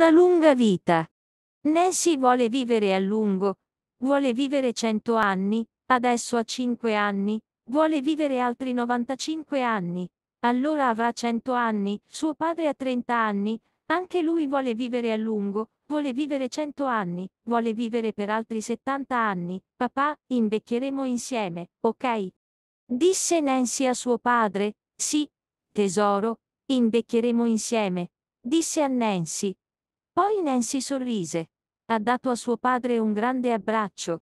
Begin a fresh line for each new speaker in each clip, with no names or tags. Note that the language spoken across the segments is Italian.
Una lunga vita. Nancy vuole vivere a lungo, vuole vivere 100 anni, adesso ha 5 anni, vuole vivere altri 95 anni. Allora avrà 100 anni, suo padre ha 30 anni, anche lui vuole vivere a lungo, vuole vivere 100 anni, vuole vivere per altri 70 anni. Papà, invecchieremo insieme, ok? Disse Nancy a suo padre, sì, tesoro, invecchieremo insieme. Disse a Nancy,
poi Nancy sorrise. Ha dato a suo padre un grande abbraccio.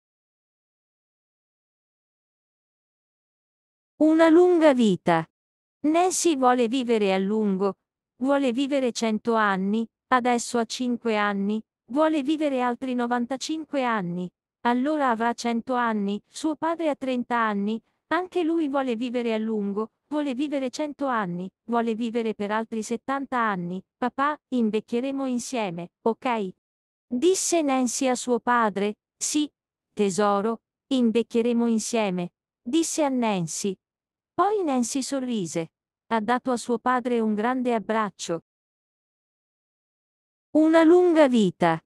Una lunga vita. Nancy vuole vivere a lungo. Vuole vivere 100 anni, adesso
ha 5 anni, vuole vivere altri 95 anni. Allora avrà 100 anni, suo padre ha 30 anni, anche lui vuole vivere a lungo, Vuole vivere 100 anni, vuole vivere per altri 70 anni, papà, invecchieremo insieme, ok? Disse Nancy a suo padre, sì, tesoro, invecchieremo insieme, disse a Nancy. Poi Nancy sorrise.
Ha dato a suo padre un grande abbraccio. Una lunga vita.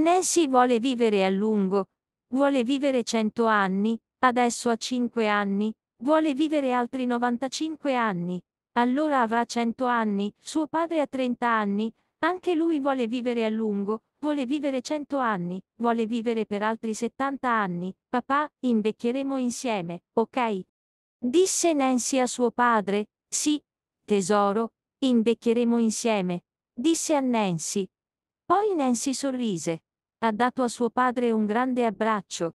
Nancy vuole vivere a lungo, vuole vivere
100 anni, adesso ha 5 anni, Vuole vivere altri 95 anni. Allora avrà 100 anni, suo padre ha 30 anni, anche lui vuole vivere a lungo, vuole vivere 100 anni, vuole vivere per altri 70 anni. Papà, invecchieremo insieme, ok? Disse Nancy a suo padre, sì, tesoro, invecchieremo insieme, disse a Nancy.
Poi Nancy sorrise. Ha dato a suo padre un grande abbraccio.